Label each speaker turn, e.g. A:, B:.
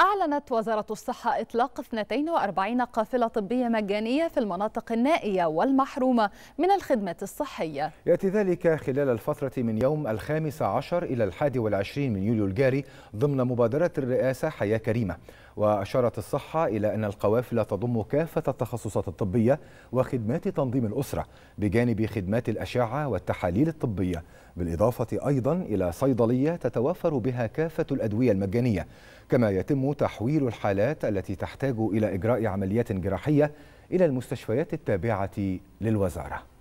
A: أعلنت وزارة الصحة إطلاق 42 قافلة طبية مجانية في المناطق النائية والمحرومة من الخدمات الصحية
B: يأتي ذلك خلال الفترة من يوم الخامس عشر إلى الحادي والعشرين من يوليو الجاري ضمن مبادرة الرئاسة حياة كريمة وأشارت الصحة إلى أن القوافل تضم كافة التخصصات الطبية وخدمات تنظيم الأسرة بجانب خدمات الأشعة والتحاليل الطبية بالإضافة أيضا إلى صيدلية تتوفر بها كافة الأدوية المجانية كما يتم تحويل الحالات التي تحتاج إلى إجراء عمليات جراحية إلى المستشفيات التابعة للوزارة